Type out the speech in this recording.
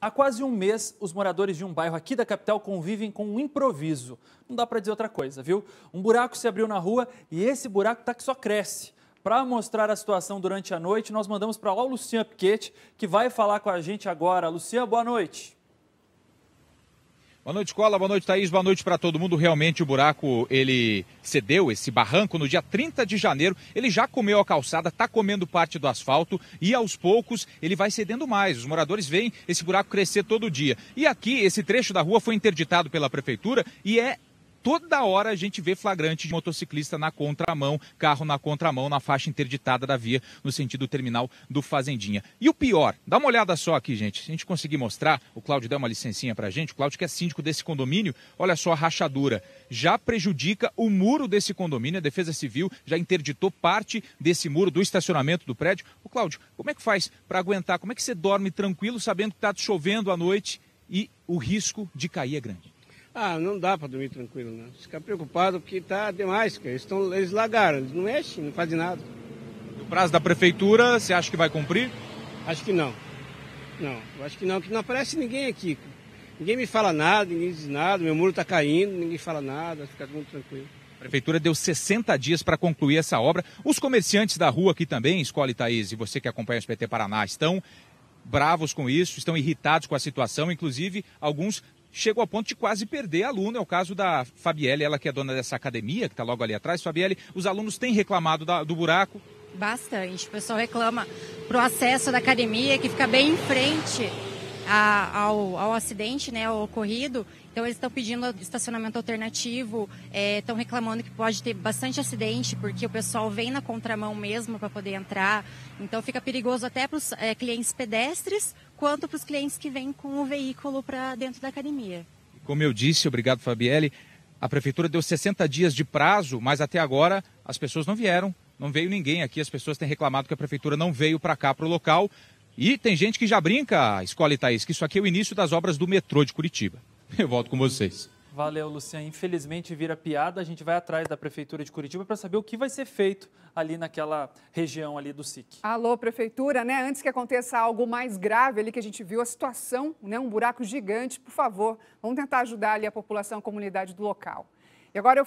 Há quase um mês, os moradores de um bairro aqui da capital convivem com um improviso. Não dá para dizer outra coisa, viu? Um buraco se abriu na rua e esse buraco tá que só cresce. Para mostrar a situação durante a noite, nós mandamos para lá o Lucian Piquete, que vai falar com a gente agora. Lucian, boa noite. Boa noite, Cola. Boa noite, Thaís. Boa noite para todo mundo. Realmente o buraco, ele cedeu, esse barranco, no dia 30 de janeiro. Ele já comeu a calçada, está comendo parte do asfalto e aos poucos ele vai cedendo mais. Os moradores veem esse buraco crescer todo dia. E aqui, esse trecho da rua foi interditado pela prefeitura e é Toda hora a gente vê flagrante de motociclista na contramão, carro na contramão, na faixa interditada da via, no sentido terminal do Fazendinha. E o pior, dá uma olhada só aqui, gente. Se a gente conseguir mostrar, o Cláudio dá uma licencinha pra gente, o Cláudio que é síndico desse condomínio, olha só a rachadura. Já prejudica o muro desse condomínio, a Defesa Civil já interditou parte desse muro do estacionamento do prédio. O Cláudio, como é que faz para aguentar? Como é que você dorme tranquilo sabendo que está chovendo à noite e o risco de cair é grande? Ah, não dá para dormir tranquilo, né? Ficar preocupado porque tá demais, cara. Eles, tão, eles lagaram, eles não mexem, não fazem nada. O prazo da prefeitura, você acha que vai cumprir? Acho que não. Não, eu acho que não, que não aparece ninguém aqui. Ninguém me fala nada, ninguém diz nada, meu muro está caindo, ninguém fala nada, fica tudo tranquilo. A prefeitura deu 60 dias para concluir essa obra. Os comerciantes da rua aqui também, Escola Thaís, e você que acompanha o SPT Paraná, estão bravos com isso, estão irritados com a situação, inclusive alguns chegou ao ponto de quase perder aluno. É o caso da Fabielle, ela que é dona dessa academia, que está logo ali atrás. Fabielle, os alunos têm reclamado da, do buraco? Bastante. O pessoal reclama para o acesso da academia, que fica bem em frente a, ao, ao acidente, né, ocorrido. Então eles estão pedindo estacionamento alternativo, estão é, reclamando que pode ter bastante acidente, porque o pessoal vem na contramão mesmo para poder entrar. Então fica perigoso até para os é, clientes pedestres quanto para os clientes que vêm com o veículo para dentro da academia. Como eu disse, obrigado Fabielle, a prefeitura deu 60 dias de prazo, mas até agora as pessoas não vieram, não veio ninguém aqui, as pessoas têm reclamado que a prefeitura não veio para cá, para o local, e tem gente que já brinca, Escola Itaís, que isso aqui é o início das obras do metrô de Curitiba. Eu volto com vocês. Valeu, Luciana. Infelizmente vira piada. A gente vai atrás da Prefeitura de Curitiba para saber o que vai ser feito ali naquela região ali do SIC. Alô, Prefeitura, né? Antes que aconteça algo mais grave ali que a gente viu, a situação, né? Um buraco gigante, por favor, vamos tentar ajudar ali a população, a comunidade do local. E agora eu